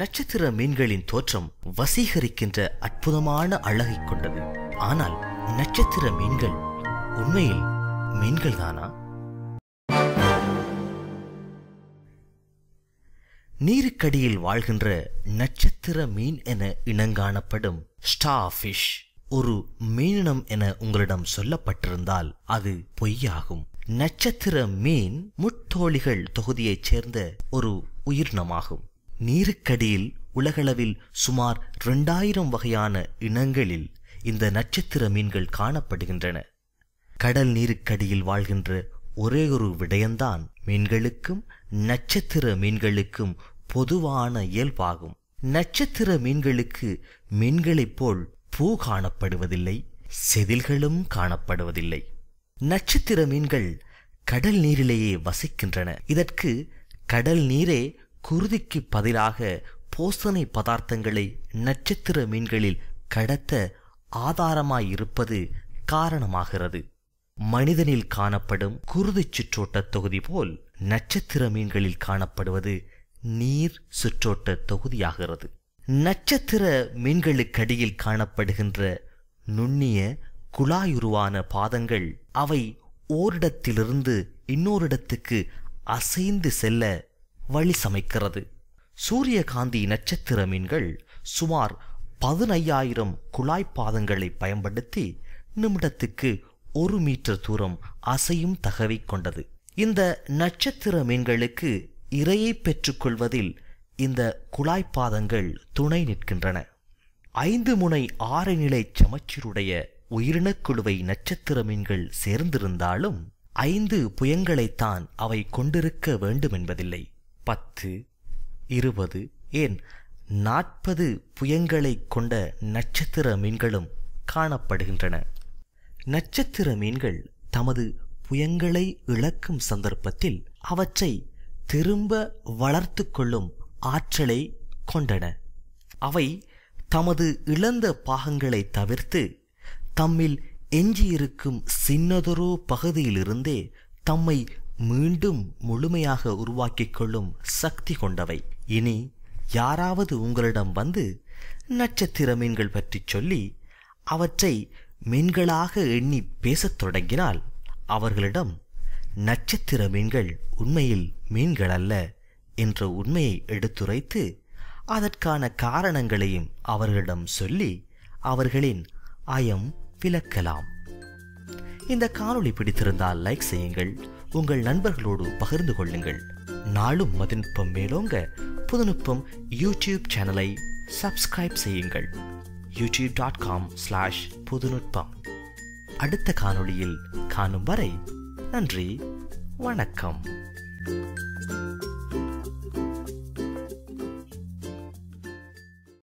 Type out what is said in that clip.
நட்சத்திர மீன்களின் தோற்றம் வசீகரிக்கின்ற அற்புதமான அழகை கொண்டது ஆனால் நட்சத்திர மீன்கள் உண்மையில் மீன்கள் தானா நீருக்கடியில் வாழ்கின்ற நட்சத்திர மீன் என இனங்காணப்படும் ஸ்டா பிஷ் ஒரு மீனினம் என உங்களிடம் சொல்லப்பட்டிருந்தால் அது பொய்யாகும் நட்சத்திர மீன் முட்டோழிகள் தொகுதியைச் சேர்ந்த ஒரு உயிரினமாகும் நீருக்கடியில் உலகளவில் சுமார் இரண்டாயிரம் வகையான இனங்களில் இந்த நட்சத்திர மீன்கள் காணப்படுகின்றன கடல் நீருக்கடியில் வாழ்கின்ற ஒரே ஒரு விடயம்தான் மீன்களுக்கும் நட்சத்திர மீன்களுக்கும் பொதுவான இயல்பாகும் நட்சத்திர மீன்களுக்கு மீன்களைப் போல் பூ காணப்படுவதில்லை செதில்களும் காணப்படுவதில்லை நட்சத்திர மீன்கள் கடல் நீரிலேயே வசிக்கின்றன இதற்கு கடல் நீரே குருதிக்கு பதிலாக போசனை பதார்த்தங்களை நட்சத்திர மீன்களில் கடத்த ஆதாரமாயிருப்பது காரணமாகிறது மனிதனில் காணப்படும் குருதி சுற்றோட்ட தொகுதி போல் நட்சத்திர மீன்களில் காணப்படுவது நீர் சுற்றோட்ட தொகுதியாகிறது நட்சத்திர மீன்களுக்கடியில் காணப்படுகின்ற நுண்ணிய குழாயுருவான பாதங்கள் அவை ஓரிடத்திலிருந்து இன்னோரிடத்துக்கு அசைந்து செல்ல வழி சமைக்கிறது சூரியகாந்தி நட்சத்திர மீன்கள் சுமார் பதினையாயிரம் குழாய்ப்பாதங்களை பயன்படுத்தி நிமிடத்துக்கு ஒரு மீட்டர் தூரம் அசையும் தகவை கொண்டது இந்த நட்சத்திர மீன்களுக்கு இரையை பெற்றுக்கொள்வதில் இந்த குழாய்ப்பாதங்கள் துணை நிற்கின்றன ஐந்து முனை ஆறு நிலை சமச்சீருடைய உயிரினக்குழுவை நட்சத்திர மீன்கள் சேர்ந்திருந்தாலும் ஐந்து புயங்களைத்தான் அவை கொண்டிருக்க வேண்டுமென்பதில்லை பத்து இருபது ஏன் நாற்பது புயங்களை கொண்ட நட்சத்திர மீன்களும் காணப்படுகின்றன நட்சத்திர மீன்கள் தமது புயங்களை இழக்கும் சந்தர்ப்பத்தில் அவற்றை திரும்ப வளர்த்து கொள்ளும் ஆற்றலை கொண்டன அவை தமது இழந்த பாகங்களை தவிர்த்து தம்மில் எஞ்சியிருக்கும் சின்னதொரு பகுதியிலிருந்தே தம்மை மீண்டும் முழுமையாக உருவாக்கிக் கொள்ளும் சக்தி கொண்டவை இனி யாராவது உங்களிடம் வந்து நட்சத்திர மீன்கள் பற்றி சொல்லி அவற்றை மீன்களாக எண்ணி பேசத் தொடங்கினால் அவர்களிடம் நட்சத்திர மீன்கள் உண்மையில் மீன்கள் அல்ல என்ற உண்மையை எடுத்துரைத்து அதற்கான காரணங்களையும் அவர்களிடம் சொல்லி அவர்களின் அயம் விளக்கலாம் இந்த காணொளி பிடித்திருந்தால் லைக் செய்யுங்கள் உங்கள் நண்பர்களோடு பகிர்ந்து கொள்ளுங்கள் நாளும் மதிநுட்பம் மேலோங்க புதுநுட்பம் யூடியூப் சேனலை சப்ஸ்கிரைப் செய்யுங்கள் YouTube dot com slash Puthunutpam அடுத்த காணொளியில் காணும் வரை நன்றி வணக்கம் thank you